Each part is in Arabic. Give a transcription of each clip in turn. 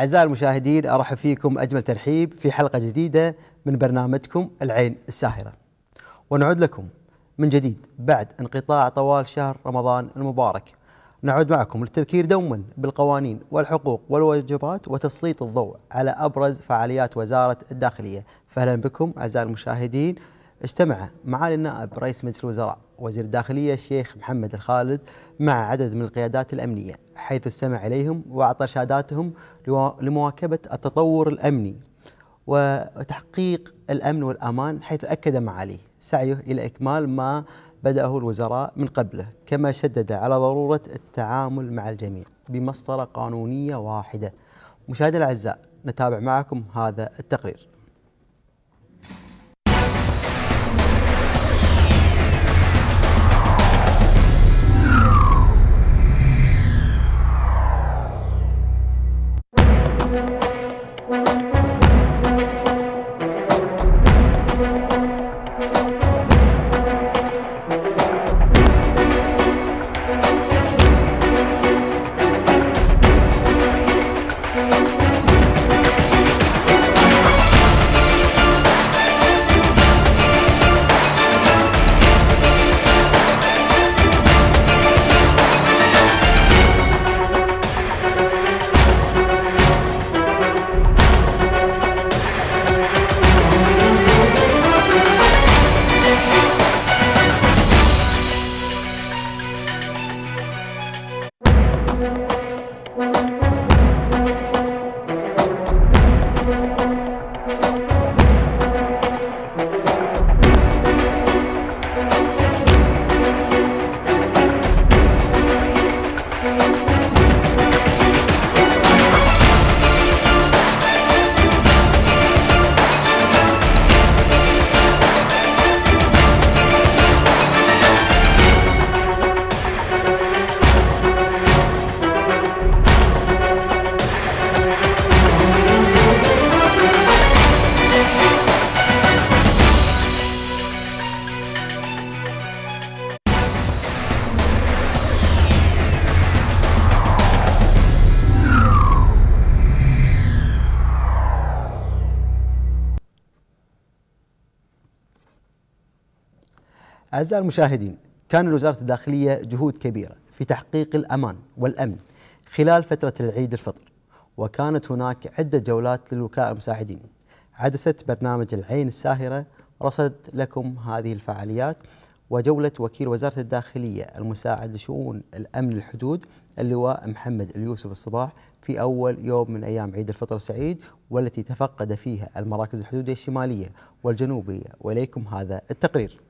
أعزائي المشاهدين أرحب فيكم أجمل ترحيب في حلقة جديدة من برنامجكم العين الساهرة ونعود لكم من جديد بعد انقطاع طوال شهر رمضان المبارك نعود معكم للتذكير دوما بالقوانين والحقوق والواجبات وتسليط الضوء على أبرز فعاليات وزارة الداخلية فأهلا بكم أعزائي المشاهدين اجتمع معالي النائب رئيس مجلس الوزراء وزير الداخلية الشيخ محمد الخالد مع عدد من القيادات الأمنية حيث استمع إليهم وأعطى إرشاداتهم لمواكبة التطور الأمني وتحقيق الأمن والأمان حيث أكد معاليه سعيه إلى إكمال ما بدأه الوزراء من قبله كما شدد على ضرورة التعامل مع الجميع بمسطرة قانونية واحدة مشاهدينا الأعزاء نتابع معكم هذا التقرير Thank you. أعزائي المشاهدين كان لوزارة الداخلية جهود كبيرة في تحقيق الأمان والأمن خلال فترة العيد الفطر وكانت هناك عدة جولات للوكلاء المساعدين عدسة برنامج العين الساهرة رصدت لكم هذه الفعاليات وجولة وكيل وزارة الداخلية المساعد لشؤون الأمن الحدود اللواء محمد اليوسف الصباح في أول يوم من أيام عيد الفطر السعيد والتي تفقد فيها المراكز الحدودية الشمالية والجنوبية وليكم هذا التقرير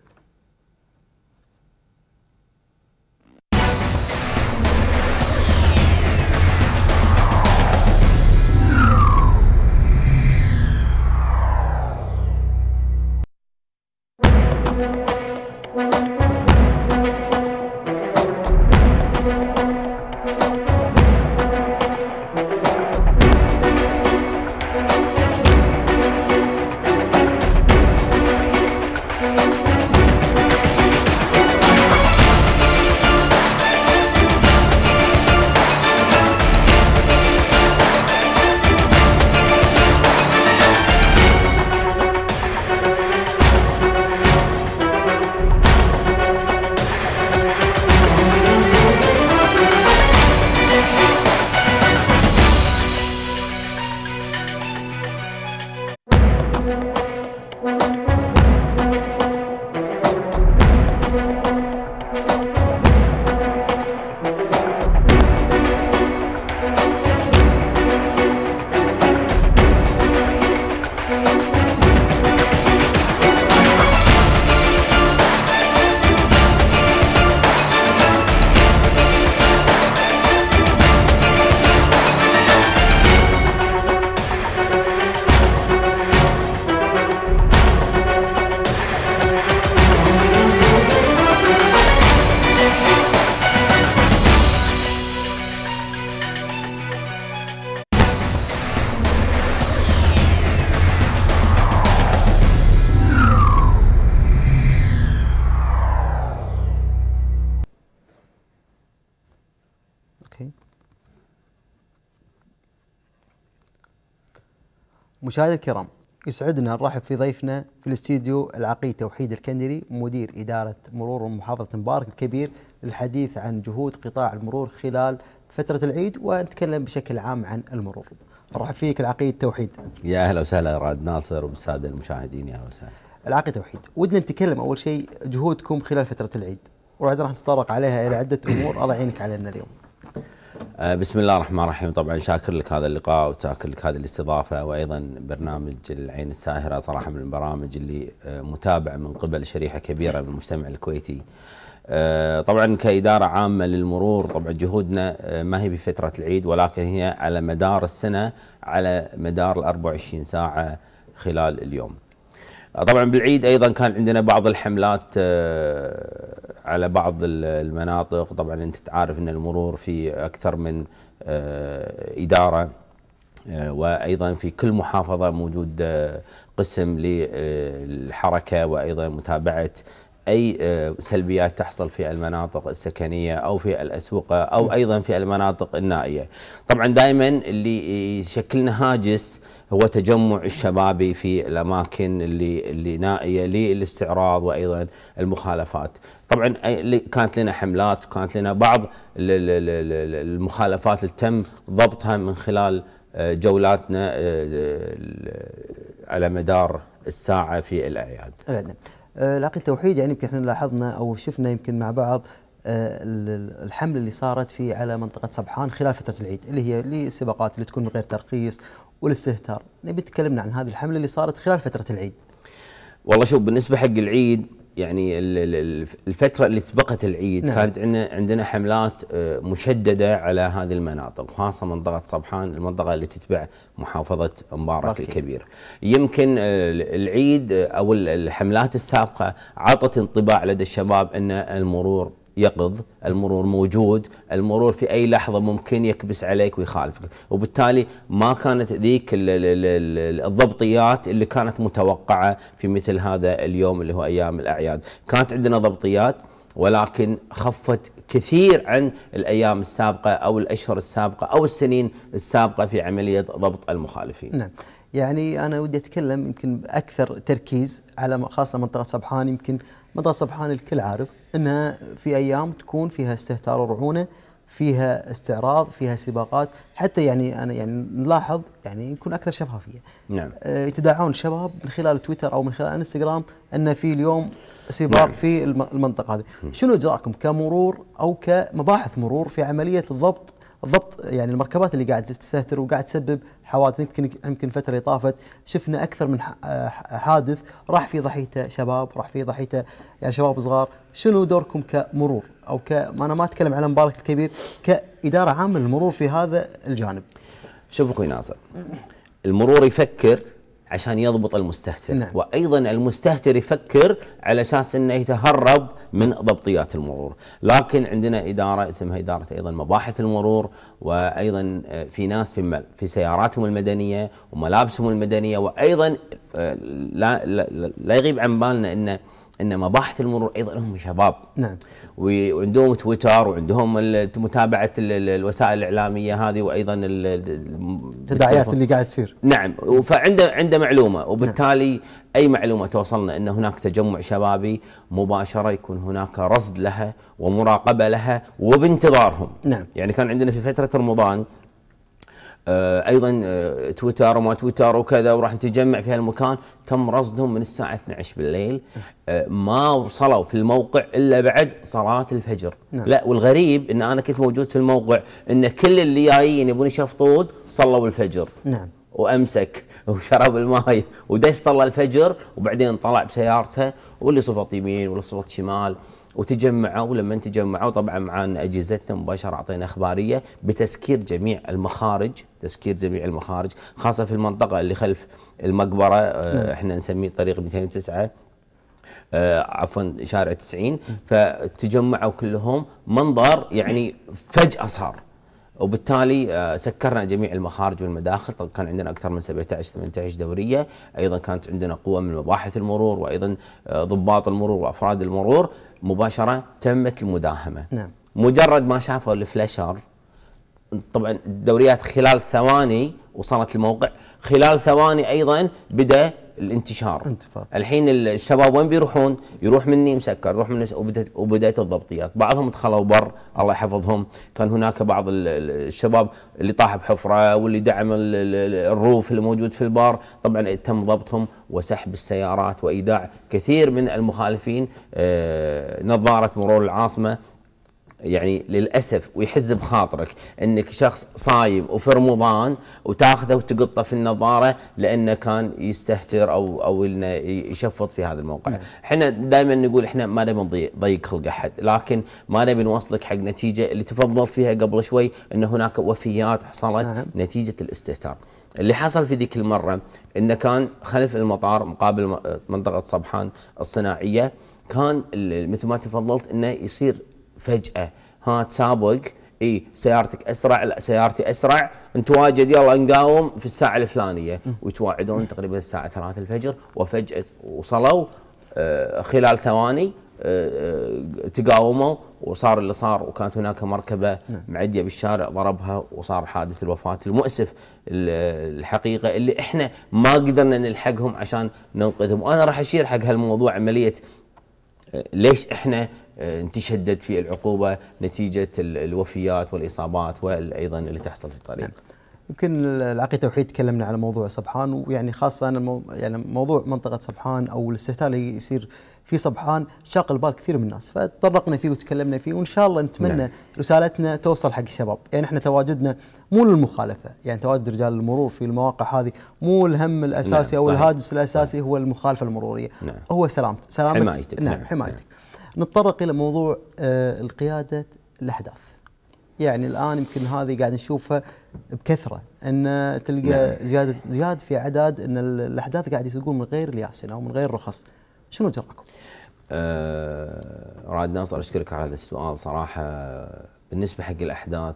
اوكي مشاهدي الكرام يسعدنا نرحب في ضيفنا في الاستديو العقيد توحيد الكندري مدير إدارة مرور محافظة مبارك الكبير للحديث عن جهود قطاع المرور خلال فترة العيد ونتكلم بشكل عام عن المرور نرحب فيك العقيد توحيد يا أهلا وسهلا رائد ناصر وبالسادة المشاهدين يا أهلا وسهلا العقيد توحيد ودنا نتكلم أول شيء جهودكم خلال فترة العيد وبعدين راح نتطرق عليها إلى عدة أمور الله يعينك علينا اليوم آه، بسم الله الرحمن الرحيم طبعا شاكر لك هذا اللقاء وشاكر لك هذه الاستضافه وايضا برنامج العين الساهره صراحه من البرامج اللي آه، متابعه من قبل شريحه كبيره من المجتمع الكويتي. آه، طبعا كاداره عامه للمرور طبعا جهودنا ما هي بفتره العيد ولكن هي على مدار السنه على مدار ال 24 ساعه خلال اليوم. طبعا بالعيد ايضا كان عندنا بعض الحملات على بعض المناطق طبعا انت تعرف ان المرور في اكثر من آه، اداره آه، وايضا في كل محافظه موجود آه، قسم للحركه وايضا متابعه اي سلبيات تحصل في المناطق السكنيه او في الاسواق او ايضا في المناطق النائيه. طبعا دائما اللي يشكلنا هاجس هو تجمع الشبابي في الاماكن اللي اللي نائيه للاستعراض وايضا المخالفات. طبعا كانت لنا حملات وكانت لنا بعض المخالفات اللي تم ضبطها من خلال آه، جولاتنا آه، آه، على مدار الساعه في الاعياد. الاعياد. لكن التوحيد يعني يمكن احنا لاحظنا او شفنا يمكن مع بعض الحمله اللي صارت في على منطقه سبحان خلال فتره العيد اللي هي للسباقات اللي تكون من غير ترخيص والاستهتار، نبي تكلمنا عن هذه الحمله اللي صارت خلال فتره العيد. والله شوف بالنسبه حق العيد يعني الفتره اللي سبقت العيد نعم. كانت عندنا عندنا حملات آه، مشدده على هذه المناطق خاصه منطقه صبحان المنطقه اللي تتبع محافظه مبارك بركي. الكبير يمكن آه، العيد آه، او الحملات السابقه اعطت انطباع لدى الشباب ان المرور يقظ المرور موجود المرور في أي لحظة ممكن يكبس عليك ويخالفك وبالتالي ما كانت ذيك الضبطيات اللي كانت متوقعة في مثل هذا اليوم اللي هو أيام الأعياد كانت عندنا ضبطيات ولكن خفت كثير عن الايام السابقه او الاشهر السابقه او السنين السابقه في عمليه ضبط المخالفين. نعم. يعني انا ودي اتكلم يمكن باكثر تركيز على خاصه منطقه سبحان يمكن مدى سبحان الكل عارف انها في ايام تكون فيها استهتار ورعونه فيها استعراض فيها سباقات حتى يعني انا يعني نلاحظ يعني يكون اكثر شفافيه نعم آه، يتداعون الشباب من خلال تويتر او من خلال انستغرام ان في اليوم سباق نعم. في المنطقه هذه شنو اجراءكم كمرور او كمباحث مرور في عمليه الضبط ضبط يعني المركبات اللي قاعد تستهتر وقاعد تسبب حوادث يمكن يمكن فتره طافت شفنا اكثر من آه، حادث راح في ضحيته شباب راح في ضحيته يعني شباب صغار شنو دوركم كمرور او ك انا ما اتكلم على مبارك الكبير كاداره عامه للمرور في هذا الجانب شوف اخوي ناصر المرور يفكر عشان يضبط المستهتر نعم. وايضا المستهتر يفكر على اساس انه يتهرب من ضبطيات المرور لكن عندنا اداره اسمها اداره ايضا مباحث المرور وايضا آه، في ناس في في سياراتهم المدنيه وملابسهم المدنيه وايضا آه، لا لا, لا يغيب عن بالنا انه ان مباحث المرور ايضا هم شباب نعم وعندهم تويتر وعندهم متابعه الوسائل الاعلاميه هذه وايضا التداعيات اللي قاعد تصير نعم فعنده عنده معلومه نعم. وبالتالي نعم. اي معلومه توصلنا ان هناك تجمع شبابي مباشره يكون هناك رصد لها ومراقبه لها وبانتظارهم نعم يعني كان عندنا في فتره رمضان آه، ايضا آه، تويتر وما تويتر وكذا وراح نتجمع في هالمكان تم رصدهم من الساعه 12 بالليل آه، ما وصلوا في الموقع الا بعد صلاه الفجر نعم. لا والغريب ان انا كنت موجود في الموقع ان كل اللي جايين يبون يشفطون صلوا الفجر نعم وامسك وشرب الماي ودش صلى الفجر وبعدين طلع بسيارته واللي صفط يمين واللي صفط شمال وتجمعوا ولما تجمعوا طبعا معانا اجهزتنا مباشره اعطينا اخباريه بتسكير جميع المخارج تسكير جميع المخارج خاصه في المنطقه اللي خلف المقبره آه، نعم. احنا نسميه طريق 209 آه عفوا شارع 90 نعم. فتجمعوا كلهم منظر يعني فجاه صار وبالتالي آه، سكرنا جميع المخارج والمداخل طبعا كان عندنا اكثر من 17 18 دوريه ايضا كانت عندنا قوه من مباحث المرور وايضا آه، ضباط المرور وافراد المرور مباشره تمت المداهمه نعم مجرد ما شافوا الفلاشر طبعا الدوريات خلال ثواني وصلت الموقع خلال ثواني ايضا بدا الانتشار انتفاض. الحين الشباب وين بيروحون؟ يروح مني مسكر يروح مني وبدات الضبطيات بعضهم دخلوا بر الله يحفظهم كان هناك بعض الشباب اللي طاح بحفره واللي دعم الروف اللي موجود في البار طبعا تم ضبطهم وسحب السيارات وايداع كثير من المخالفين آه، نظاره مرور العاصمه يعني للاسف ويحز بخاطرك انك شخص صايم وفي رمضان وتاخذه وتقطه في النظاره لانه كان يستهتر او او انه يشفط في هذا الموقع، نعم. احنا دائما نقول احنا ما نبي نضيق خلق احد، لكن ما نبي نوصلك حق نتيجه اللي تفضلت فيها قبل شوي ان هناك وفيات حصلت نعم. نتيجه الاستهتار. اللي حصل في ذيك المره انه كان خلف المطار مقابل منطقه صبحان الصناعيه كان مثل ما تفضلت انه يصير فجأة ها تسابق اي سيارتك اسرع لا سيارتي اسرع انت واجد يلا نقاوم في الساعه الفلانيه ويتواعدون تقريبا الساعه 3 الفجر وفجاه وصلوا آه، خلال ثواني آه، آه، تقاوموا وصار اللي صار وكانت هناك مركبه معديه بالشارع ضربها وصار حادث الوفاه المؤسف الحقيقه اللي احنا ما قدرنا نلحقهم عشان ننقذهم وانا راح اشير حق هالموضوع عمليه ليش احنا آه، تشدد في العقوبه نتيجه الوفيات والاصابات وايضا اللي تحصل في الطريق. يمكن العقي توحيد تكلمنا على موضوع صبحان ويعني خاصه انا المو... يعني موضوع منطقه صبحان او الاستهتار اللي يصير في صبحان شاغل بال كثير من الناس فتطرقنا فيه وتكلمنا فيه وان شاء الله نتمنى نعم. رسالتنا توصل حق الشباب يعني احنا تواجدنا مو للمخالفه يعني تواجد رجال المرور في المواقع هذه مو الهم الاساسي نعم. او الهاجس نعم. الاساسي نعم. هو المخالفه المروريه نعم. هو سلامت سلامه حمايتك نعم, نعم. حمايتك نعم. نتطرق الى موضوع آه، القياده الاحداث يعني الان يمكن هذه قاعد نشوفها بكثره ان تلقى نعم. زياده زياد في اعداد ان الاحداث قاعد يسوقون من غير الياسين او من غير رخص شنو جراكم؟ آه رعد ناصر اشكرك على هذا السؤال صراحه بالنسبه حق الاحداث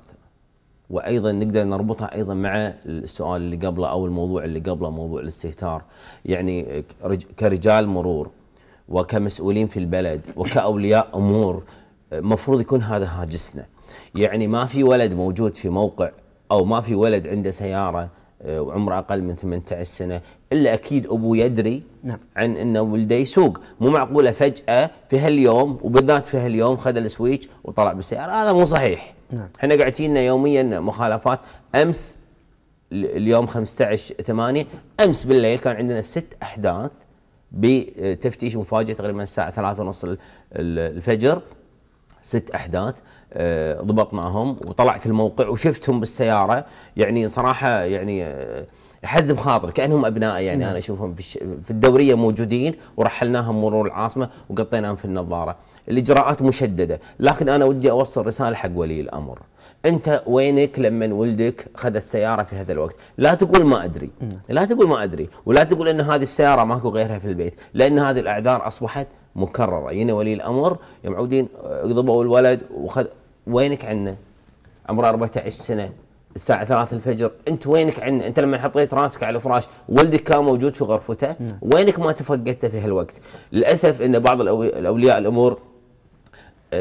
وايضا نقدر نربطها ايضا مع السؤال اللي قبله او الموضوع اللي قبله موضوع الاستهتار يعني كرجال مرور وكمسؤولين في البلد وكأولياء أمور مفروض يكون هذا هاجسنا يعني ما في ولد موجود في موقع أو ما في ولد عنده سيارة وعمره آه، أقل من 18 سنة إلا أكيد أبوه يدري نعم. عن أنه ولده يسوق مو معقولة فجأة في هاليوم وبالذات في هاليوم خذ السويتش وطلع بالسيارة هذا مو صحيح نعم. احنا قاعدين يوميا مخالفات أمس اليوم 15 8 امس بالليل كان عندنا ست احداث بتفتيش مفاجئ تقريبا الساعه ثلاثة ونص الفجر ست احداث آه، ضبطناهم وطلعت الموقع وشفتهم بالسياره يعني صراحه يعني يحزب آه، خاطر كانهم ابنائي يعني نعم. انا اشوفهم في الدوريه موجودين ورحلناهم مرور العاصمه وقطيناهم في النظاره الاجراءات مشدده لكن انا ودي اوصل رساله حق ولي الامر انت وينك لما ولدك خذ السياره في هذا الوقت؟ لا تقول ما ادري، لا تقول ما ادري، ولا تقول ان هذه السياره ماكو غيرها في البيت، لان هذه الاعذار اصبحت مكرره، يعني ولي الامر يا معودين الولد وخذ وينك عنا؟ عمره 14 سنه الساعة 3 الفجر، أنت وينك عنا؟ أنت لما حطيت راسك على الفراش، ولدك كان موجود في غرفته، نعم. وينك ما تفقدته في هالوقت؟ للأسف أن بعض الأولياء الأمور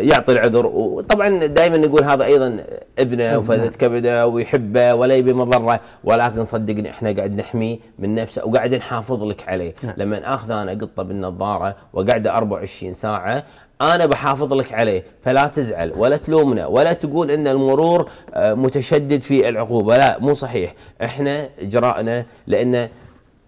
يعطي العذر وطبعا دائما نقول هذا ايضا ابنه وفزت كبده ويحبه ولا يبي مضره ولكن صدقني احنا قاعد نحميه من نفسه وقاعد نحافظ لك عليه نعم. لما اخذ انا قطه بالنظاره وقاعده 24 ساعه انا بحافظ لك عليه فلا تزعل ولا تلومنا ولا تقول ان المرور آه، متشدد في العقوبه لا مو صحيح احنا اجراءنا لان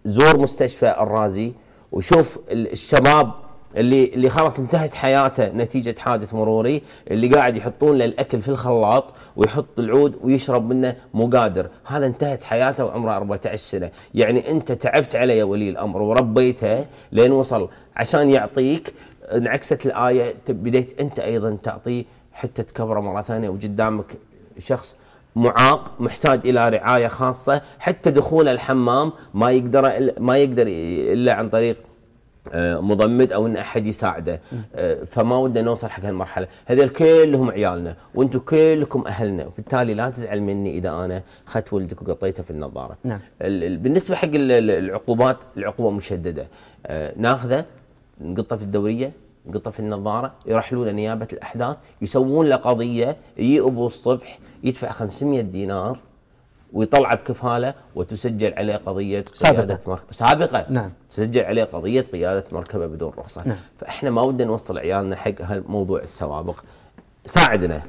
زور مستشفى الرازي وشوف الشباب اللي اللي خلاص انتهت حياته نتيجه حادث مروري اللي قاعد يحطون له الاكل في الخلاط ويحط العود ويشرب منه مو قادر هذا انتهت حياته وعمره 14 سنه يعني انت تعبت عليه يا ولي الامر وربيته لين وصل عشان يعطيك انعكست الايه بديت انت ايضا تعطيه حتى تكبره مره ثانيه وقدامك شخص معاق محتاج الى رعايه خاصه حتى دخول الحمام ما يقدر ما يقدر الا عن طريق آه، مضمد او ان احد يساعده آه، فما ودنا نوصل حق هالمرحله هذول كلهم عيالنا وانتم كلكم اهلنا وبالتالي لا تزعل مني اذا انا اخذت ولدك وقطيته في النظاره نعم. بالنسبه حق العقوبات العقوبه مشدده آه، ناخذه نقطه في الدوريه نقطه في النظاره يرحلون نيابه الاحداث يسوون له قضيه يجي ابو الصبح يدفع 500 دينار ويطلعه بكفاله وتسجل عليه قضيه سابقة. قياده مركبه سابقه نعم تسجل عليه قضيه قياده مركبه بدون رخصه نعم. فاحنا ما ودنا نوصل عيالنا حق هالموضوع السوابق ساعدنا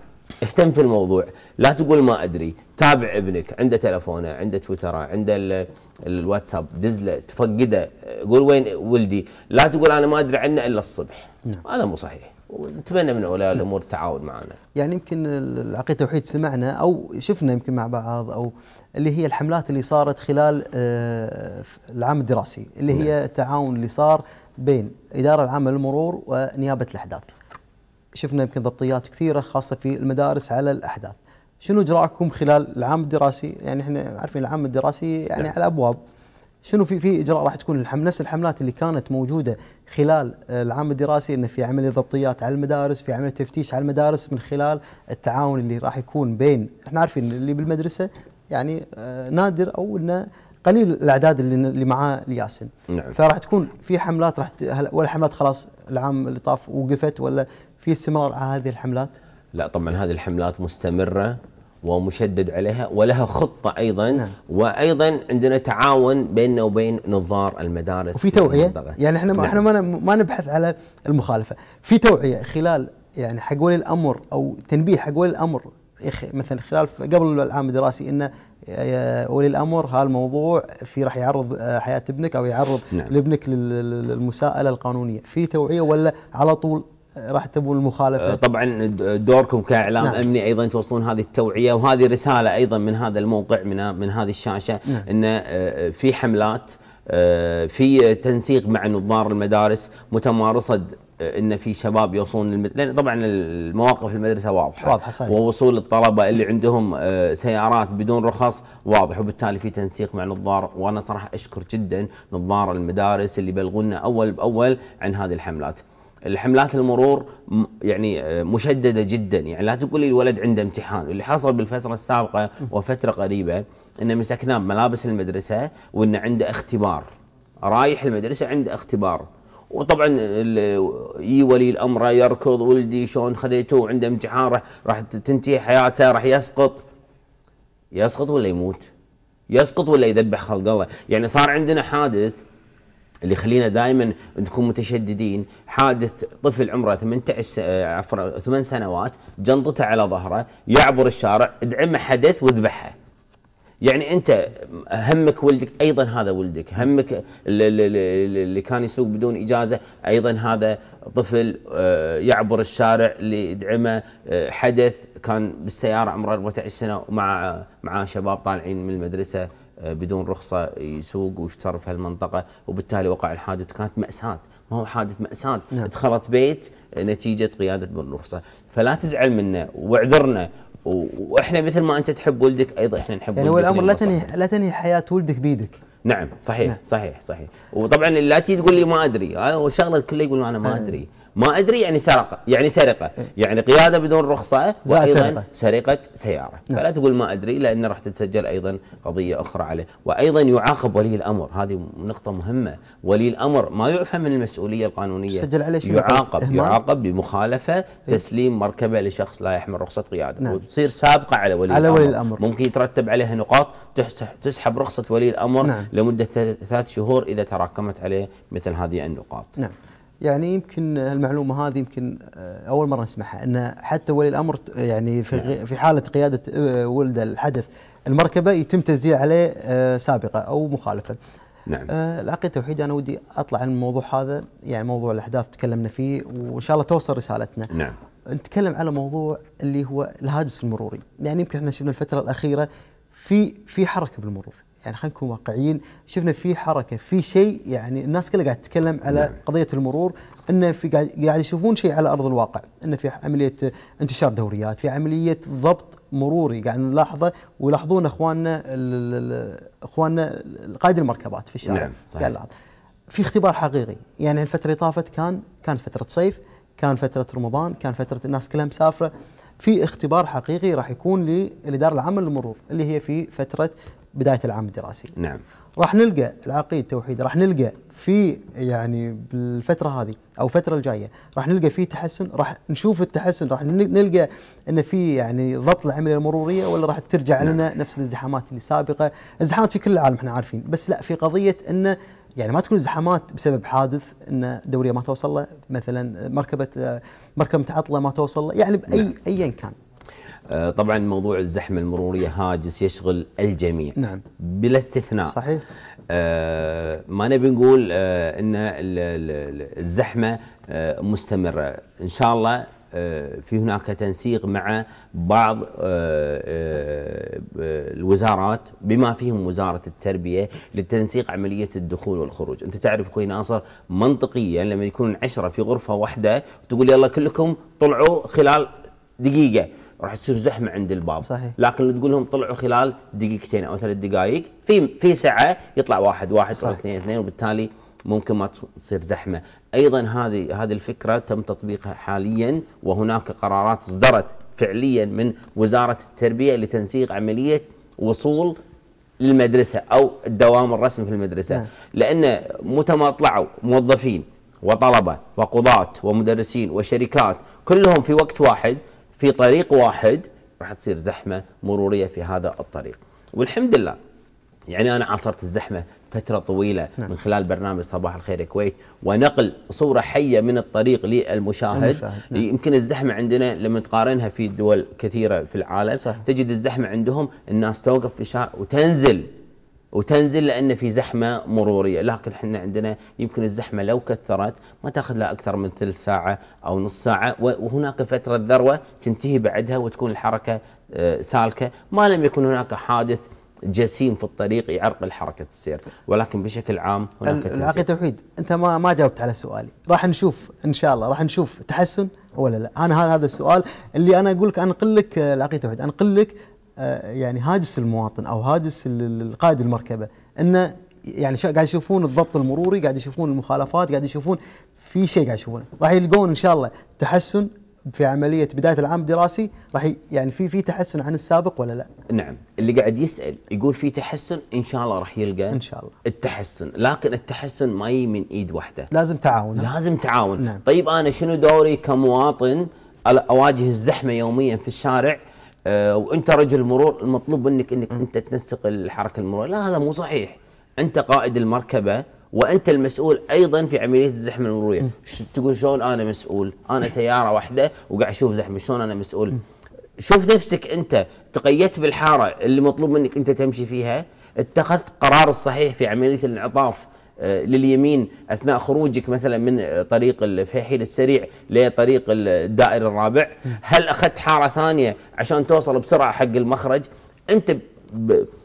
اهتم في الموضوع لا تقول ما ادري تابع ابنك عنده تلفونه عنده تويتره عنده الواتساب دزله تفقده قول وين ولدي لا تقول انا ما ادري عنه الا الصبح نعم. هذا مو صحيح ونتمنى من اولياء الامور التعاون معنا. يعني يمكن العقيده توحيد سمعنا او شفنا يمكن مع بعض او اللي هي الحملات اللي صارت خلال آه، العام الدراسي اللي هي نعم. التعاون اللي صار بين الاداره العامه للمرور ونيابه الاحداث. شفنا يمكن ضبطيات كثيره خاصه في المدارس على الاحداث. شنو اجراءكم خلال العام الدراسي؟ يعني احنا عارفين العام الدراسي يعني نعم. على ابواب شنو في في اجراء راح تكون الحمل نفس الحملات اللي كانت موجوده خلال العام الدراسي انه في عمليه ضبطيات على المدارس في عمليه تفتيش على المدارس من خلال التعاون اللي راح يكون بين احنا عارفين اللي بالمدرسه يعني آه، نادر او انه قليل الاعداد اللي اللي معاه الياسن نعم. فراح تكون في حملات راح ولا حملات خلاص العام اللي طاف وقفت ولا في استمرار على هذه الحملات؟ لا طبعا هذه الحملات مستمره ومشدد عليها ولها خطه ايضا نعم. وايضا عندنا تعاون بيننا وبين نظار المدارس وفي توعيه يعني احنا نعم. احنا ما ما نبحث على المخالفه في توعيه خلال يعني حق ولي الامر او تنبيه حق ولي الامر مثلا خلال قبل العام الدراسي انه ولي الامر هذا الموضوع في راح يعرض آه، حياه ابنك او يعرض نعم. لابنك للمساءله القانونيه في توعيه ولا على طول راح تبون المخالفه آه، طبعا دوركم كاعلام نعم. امني ايضا توصلون هذه التوعيه وهذه رساله ايضا من هذا الموقع من من هذه الشاشه نعم. ان آه، في حملات آه، في تنسيق مع نظار المدارس متمارسه ان في شباب يوصلون للمد... لان طبعا المواقف المدرسه واضحه واضحه صحيح ووصول الطلبه اللي عندهم سيارات بدون رخص واضح وبالتالي في تنسيق مع نظار وانا صراحه اشكر جدا نظار المدارس اللي بلغونا اول باول عن هذه الحملات. الحملات المرور يعني آه، مشدده جدا يعني لا تقول لي الولد عنده امتحان اللي حصل بالفتره السابقه وفتره قريبه ان مسكناه ملابس المدرسه وانه عنده اختبار رايح المدرسه عنده اختبار وطبعا يي ولي الامر يركض ولدي شلون خذيته عنده امتحان راح راح تنتهي حياته راح يسقط يسقط ولا يموت يسقط ولا يذبح خلق الله يعني صار عندنا حادث اللي يخلينا دائما نكون متشددين حادث طفل عمره 18 عفوا 8 سنوات جنطته على ظهره يعبر الشارع ادعمه حدث واذبحه يعني انت همك ولدك ايضا هذا ولدك همك اللي كان يسوق بدون اجازه ايضا هذا طفل آه، يعبر الشارع ليدعمه آه، حدث كان بالسياره عمره 14 سنه ومع آه، مع شباب طالعين من المدرسه بدون رخصه يسوق ويشتر في هالمنطقه وبالتالي وقع الحادث كانت ماساه ما هو حادث ماساه نعم. ادخلت بيت نتيجه قياده بدون رخصه فلا تزعل منا واعذرنا واحنا مثل ما انت تحب ولدك ايضا احنا نحب يعني ولدك الامر لا تنهي لا تنهي حياه ولدك بيدك نعم صحيح نعم. صحيح صحيح وطبعا لا تجي تقول لي ما ادري هذا آه، شغله كله يقول انا ما آه. ادري آه. ما ادري يعني سرقه يعني سرقه إيه. يعني قياده بدون رخصه وايضا سرقه سياره نعم. فلا تقول ما ادري لان راح تتسجل ايضا قضيه اخرى عليه وايضا يعاقب ولي الامر هذه نقطه مهمه ولي الامر ما يعفى من المسؤوليه القانونيه سجل عليه شو يعاقب يعاقب بمخالفه إيه. تسليم مركبه لشخص لا يحمل رخصه قياده نعم. وتصير سابقه على ولي على الامر, ولي الأمر. ممكن يترتب عليها نقاط تسحب رخصه ولي الامر نعم. لمده ثلاث شهور اذا تراكمت عليه مثل هذه النقاط نعم يعني يمكن المعلومه هذه يمكن آه، اول مره نسمعها ان حتى ولي الامر يعني في في حاله قياده آه، ولد الحدث المركبه يتم تسجيل عليه آه، سابقه او مخالفه. نعم. العقيده التوحيد انا ودي اطلع عن الموضوع هذا يعني موضوع الاحداث تكلمنا فيه وان شاء الله توصل رسالتنا. نعم. نتكلم على موضوع اللي هو الهاجس المروري، يعني يمكن احنا شفنا الفتره الاخيره في في حركه بالمرور. يعني خلينا نكون واقعيين شفنا في حركه في شيء يعني الناس كلها قاعد تتكلم على نعم. قضيه المرور انه في قاعد قاعد يشوفون شيء على ارض الواقع انه في عمليه انتشار دوريات في عمليه ضبط مروري قاعد نلاحظه ويلاحظون اخواننا اخواننا قائد المركبات في الشارع نعم صحيح. قاعد لاحظ. في اختبار حقيقي يعني الفتره اللي طافت كان كانت فتره صيف كان فتره رمضان كان فتره الناس كلها مسافره في اختبار حقيقي راح يكون للاداره العامه للمرور اللي هي في فتره بدايه العام الدراسي. نعم. راح نلقى العقيد توحيد راح نلقى في يعني بالفتره هذه او الفتره الجايه راح نلقى في تحسن راح نشوف التحسن راح نلقى ان في يعني ضبط العمليه المروريه ولا راح ترجع نعم. لنا نفس الازدحامات اللي سابقه، الازدحامات في كل العالم احنا عارفين، بس لا في قضيه انه يعني ما تكون ازدحامات بسبب حادث ان دوريه ما توصل له مثلا مركبه مركبه متعطله ما توصل له يعني باي نعم. ايا كان آه، طبعا موضوع الزحمه المروريه هاجس يشغل الجميع نعم بلا استثناء صحيح آه، ما نبي نقول آه، ان الزحمه مستمره ان شاء الله في هناك تنسيق مع بعض الوزارات بما فيهم وزارة التربية لتنسيق عملية الدخول والخروج أنت تعرف أخوي ناصر منطقيا لما يكون عشرة في غرفة واحدة تقول يلا كلكم طلعوا خلال دقيقة راح تصير زحمه عند الباب صحيح. لكن تقول لهم طلعوا خلال دقيقتين او ثلاث دقائق في في ساعه يطلع واحد واحد صحيح. اثنين اثنين وبالتالي ممكن ما تصير زحمه ايضا هذه هذه الفكره تم تطبيقها حاليا وهناك قرارات اصدرت فعليا من وزاره التربيه لتنسيق عمليه وصول للمدرسه او الدوام الرسمي في المدرسه نعم. لان متى ما طلعوا موظفين وطلبه وقضاه ومدرسين وشركات كلهم في وقت واحد في طريق واحد راح تصير زحمه مروريه في هذا الطريق والحمد لله يعني انا عاصرت الزحمه فتره طويله نعم. من خلال برنامج صباح الخير الكويت ونقل صوره حيه من الطريق للمشاهد المشاهد. نعم. يمكن الزحمه عندنا لما تقارنها في دول كثيره في العالم صح. تجد الزحمه عندهم الناس توقف في الشارع وتنزل وتنزل لان في زحمه مروريه، لكن احنا عندنا يمكن الزحمه لو كثرت ما تاخذ لها اكثر من ثلث ساعه او نص ساعه وهناك فتره ذروه تنتهي بعدها وتكون الحركه آه، سالكه، ما لم يكن هناك حادث جسيم في الطريق يعرقل حركه السير، ولكن بشكل عام هناك العقيد توحيد، انت ما ما جاوبت على سؤالي، راح نشوف ان شاء الله راح نشوف تحسن ولا لا؟ انا هذا السؤال اللي انا اقول لك انقل لك آه، العقيد توحيد، انقل لك آه، يعني هاجس المواطن او هاجس قائد المركبه انه يعني قاعد يشوفون الضبط المروري قاعد يشوفون المخالفات قاعد يشوفون في شيء قاعد يشوفونه راح يلقون ان شاء الله تحسن في عمليه بدايه العام الدراسي راح يعني في في تحسن عن السابق ولا لا؟ نعم، اللي قاعد يسال يقول في تحسن ان شاء الله راح يلقى ان شاء الله التحسن، لكن التحسن ما يجي من ايد واحده لازم تعاون لازم تعاون نعم. طيب انا شنو دوري كمواطن اواجه الزحمه يوميا في الشارع آه، وانت رجل مرور المطلوب منك انك انت تنسق الحركه المروريه لا هذا مو صحيح انت قائد المركبه وانت المسؤول ايضا في عمليه الزحمه المروريه تقول شلون انا مسؤول انا سياره واحده وقاعد اشوف زحمه شلون انا مسؤول شوف نفسك انت تقيدت بالحاره اللي مطلوب منك انت تمشي فيها اتخذت قرار الصحيح في عمليه الانعطاف آه، لليمين اثناء خروجك مثلا من آه، طريق الفيحيل السريع لطريق الدائر الرابع هل اخذت حاره ثانيه عشان توصل بسرعه حق المخرج انت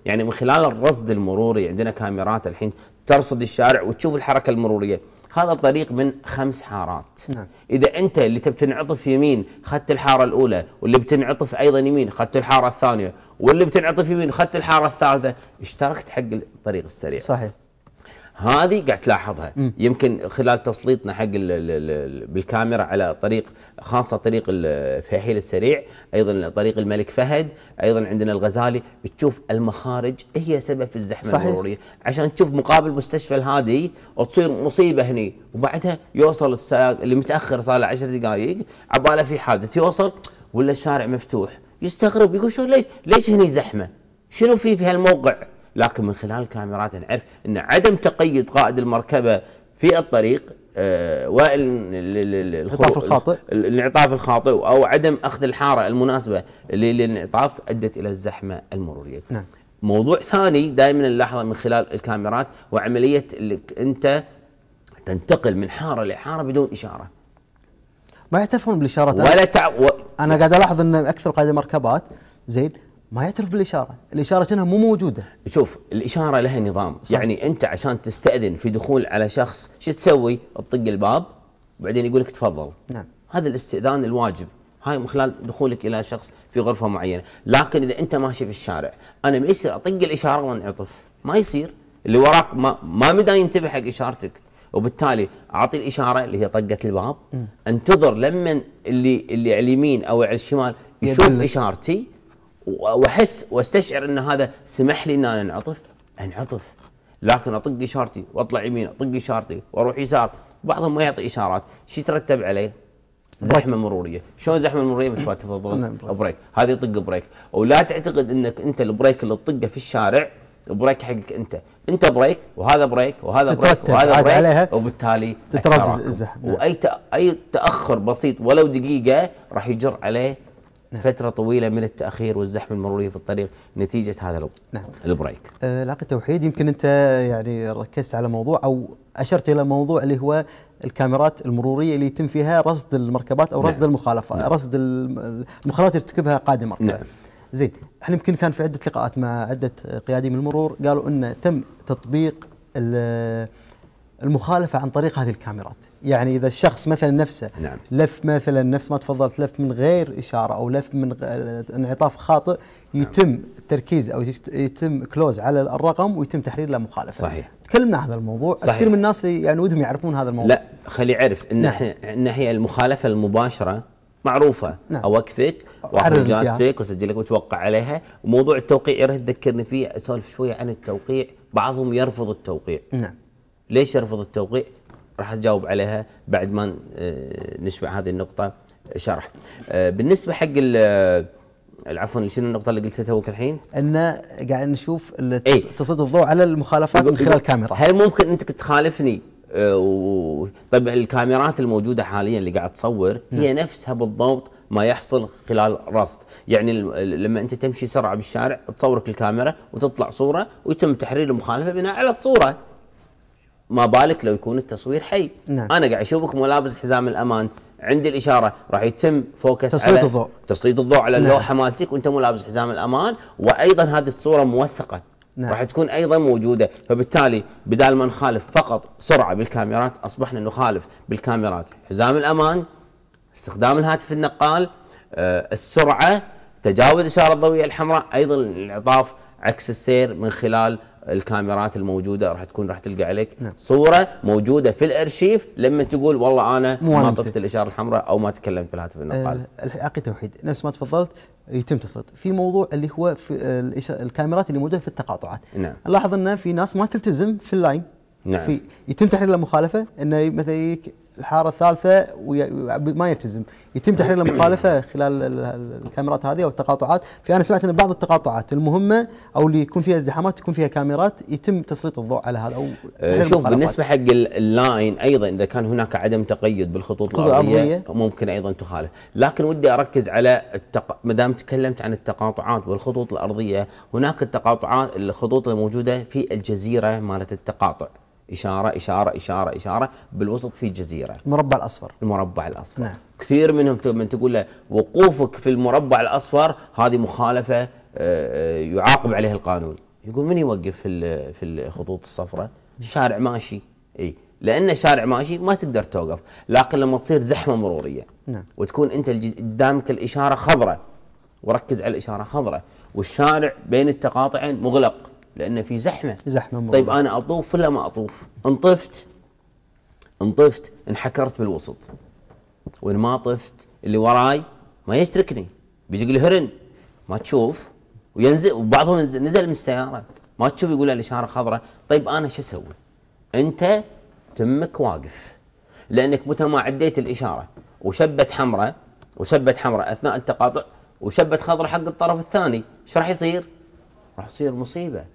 يعني من خلال الرصد المروري عندنا كاميرات الحين ترصد الشارع وتشوف الحركه المروريه هذا طريق من خمس حارات نعم. اذا انت اللي تبي تنعطف يمين اخذت الحاره الاولى واللي بتنعطف ايضا يمين اخذت الحاره الثانيه واللي بتنعطف يمين اخذت الحاره الثالثه اشتركت حق الطريق السريع صحيح هذه قاعد تلاحظها م. يمكن خلال تسليطنا حق الـ الـ الـ بالكاميرا على طريق خاصه طريق الفيحيل السريع ايضا طريق الملك فهد ايضا عندنا الغزالي بتشوف المخارج هي سبب في الزحمه صحيح. المروريه عشان تشوف مقابل مستشفى الهادي وتصير مصيبه هني وبعدها يوصل السائق اللي متاخر صار له 10 دقائق عباله في حادث يوصل ولا الشارع مفتوح يستغرب يقول شو ليش ليش هني زحمه شنو في في هالموقع لكن من خلال الكاميرات نعرف ان عدم تقيد قائد المركبه في الطريق آه، والانعطاف الخاطئ الانعطاف الخاطئ او عدم اخذ الحاره المناسبه للانعطاف ادت الى الزحمه المروريه. نعم. موضوع ثاني دائما نلاحظه من خلال الكاميرات وعمليه انت تنتقل من حاره لحاره بدون اشاره. ما يعترفون بالاشارات ولا تع... و... انا قاعد الاحظ ان اكثر قائد المركبات زين ما يعترف بالاشاره، الاشاره كانها مو موجوده. شوف الاشاره لها نظام، صح. يعني انت عشان تستاذن في دخول على شخص شو تسوي؟ تطق الباب وبعدين يقول لك تفضل. نعم. هذا الاستئذان الواجب، هاي من خلال دخولك الى شخص في غرفه معينه، لكن اذا انت ماشي في الشارع، انا ما يصير اطق الاشاره وانعطف، ما يصير، اللي وراك ما ما مدى ينتبه حق اشارتك، وبالتالي اعطي الاشاره اللي هي طقه الباب، م. انتظر لما اللي اللي على اليمين او على الشمال يشوف يدلك. اشارتي واحس واستشعر ان هذا سمح لي ان انا انعطف انعطف لكن اطق اشارتي واطلع يمين اطق اشارتي واروح يسار بعضهم ما يعطي اشارات شو يترتب عليه؟ زحمه مروريه، شلون زحمه مروريه مثل ما تفضلت نعم، بريك، هذه طق بريك، ولا تعتقد انك انت البريك اللي تطقه في الشارع بريك حقك انت، انت بريك وهذا بريك وهذا بريك وهذا بريك عليها وبالتالي تترتب الزحمه واي اي تاخر بسيط ولو دقيقه راح يجر عليه فترة طويلة من التأخير والزحمة المرورية في الطريق نتيجة هذا نعم. البريك آه توحيد يمكن أنت يعني ركزت على موضوع أو أشرت إلى موضوع اللي هو الكاميرات المرورية اللي يتم فيها رصد المركبات أو نعم. رصد المخالفة نعم. رصد المخالفات اللي ترتكبها قادم مركبة نعم. زين احنا يمكن كان في عدة لقاءات مع عدة قيادي من المرور قالوا أنه تم تطبيق المخالفة عن طريق هذه الكاميرات يعني إذا الشخص مثلا نفسه نعم. لف مثلا نفس ما تفضلت لف من غير إشارة أو لف من انعطاف خاطئ نعم. يتم نعم. التركيز أو يتم كلوز على الرقم ويتم تحرير له مخالفة صحيح تكلمنا عن هذا الموضوع صحيح. كثير من الناس يعني ودهم يعرفون هذا الموضوع لا خلي يعرف إن, نعم. إن هي المخالفة المباشرة معروفه نعم. اوقفك واخذ جاستك وسجلك وتوقع عليها وموضوع التوقيع يا ريت تذكرني فيه اسولف شويه عن التوقيع بعضهم يرفض التوقيع نعم ليش رفض التوقيع راح اجاوب عليها بعد ما آه، نشبع هذه النقطه شرح آه، بالنسبه حق آه، عفوا شنو النقطة اللي قلتها توك الحين؟ ان قاعد نشوف ايه؟ تسليط الضوء على المخالفات من خلال الكاميرا هل ممكن انت تخالفني و... طيب الكاميرات الموجودة حاليا اللي قاعد تصور نعم. هي نفسها بالضبط ما يحصل خلال رصد، يعني لما انت تمشي سرعة بالشارع تصورك الكاميرا وتطلع صورة ويتم تحرير المخالفة بناء على الصورة ما بالك لو يكون التصوير حي نعم. انا قاعد اشوفك ملابس حزام الامان عند الاشاره راح يتم فوكس تسليط على الضوء تسليط الضوء على نعم. اللوحه مالتك وانت ملابس حزام الامان وايضا هذه الصوره موثقه نعم. راح تكون ايضا موجوده فبالتالي بدال ما نخالف فقط سرعه بالكاميرات اصبحنا نخالف بالكاميرات حزام الامان استخدام الهاتف النقال آه، السرعه تجاوز الاشاره الضوئيه الحمراء ايضا الانعطاف عكس السير من خلال الكاميرات الموجوده راح تكون راح تلقى عليك نعم. صوره موجوده في الارشيف لما تقول والله انا ما طفت الاشاره الحمراء او ما تكلمت بالهاتف النقال. أه الحقيقه توحيد نفس ما تفضلت يتم تسليط في موضوع اللي هو في الكاميرات اللي موجوده في التقاطعات. نعم. لاحظ ان في ناس ما تلتزم في اللاين. نعم. في يتم تحرير المخالفه انه مثلا الحاره الثالثه وما يلتزم يتم تحرير المخالفه خلال الكاميرات هذه او التقاطعات فانا سمعت ان بعض التقاطعات المهمه او اللي يكون فيها ازدحامات تكون فيها كاميرات يتم تسليط الضوء على هذا او آه، شوف بالنسبه حق اللاين ايضا اذا كان هناك عدم تقيد بالخطوط الارضيه ممكن ايضا تخالف لكن ودي اركز على التق... ما دام تكلمت عن التقاطعات والخطوط الارضيه هناك التقاطعات الخطوط الموجوده في الجزيره مالت التقاطع إشارة إشارة إشارة إشارة بالوسط في جزيرة المربع الأصفر المربع الأصفر نعم. كثير منهم من تقول له وقوفك في المربع الأصفر هذه مخالفة آه، آه، يعاقب عليها القانون يقول من يوقف في في الخطوط الصفراء شارع ماشي اي لان شارع ماشي ما تقدر توقف لكن لما تصير زحمه مروريه نعم. وتكون انت قدامك الاشاره خضراء وركز على الاشاره خضراء والشارع بين التقاطعين مغلق لان في زحمه زحمه مرة. طيب انا اطوف ولا ما اطوف؟ انطفت انطفت انحكرت بالوسط وان ما طفت اللي وراي ما يتركني بيدق الهرن ما تشوف وينزل وبعضهم نزل من السياره ما تشوف يقول الاشاره خضراء طيب انا شو اسوي؟ انت تمك واقف لانك متى ما عديت الاشاره وشبت حمراء وشبت حمراء اثناء التقاطع وشبت خضراء حق الطرف الثاني ايش راح يصير؟ راح تصير مصيبه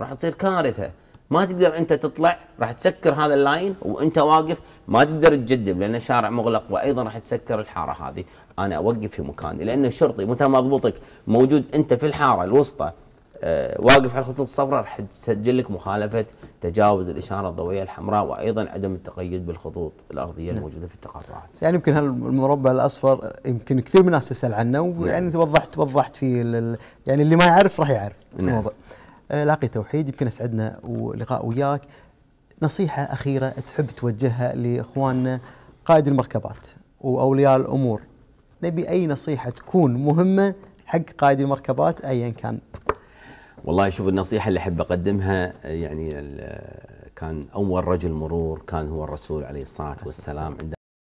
راح تصير كارثه ما تقدر انت تطلع راح تسكر هذا اللاين وانت واقف ما تقدر تجدب لان الشارع مغلق وايضا راح تسكر الحاره هذه انا اوقف في مكاني لان الشرطي متى ما ضبطك موجود انت في الحاره الوسطى أه واقف على الخطوط الصفراء راح تسجل لك مخالفه تجاوز الاشاره الضوئيه الحمراء وايضا عدم التقيد بالخطوط الارضيه نعم. الموجوده في التقاطعات. يعني يمكن هالمربع الاصفر يمكن كثير من الناس تسال عنه ويعني نعم. توضحت وضحت فيه يعني اللي ما يعرف راح يعرف نعم. الموضوع. آه، لاقي توحيد يمكن اسعدنا ولقاء وياك نصيحه اخيره تحب توجهها لاخواننا قائد المركبات واولياء الامور نبي اي نصيحه تكون مهمه حق قائد المركبات ايا كان والله شوف النصيحه اللي احب اقدمها يعني كان اول رجل مرور كان هو الرسول عليه الصلاه والسلام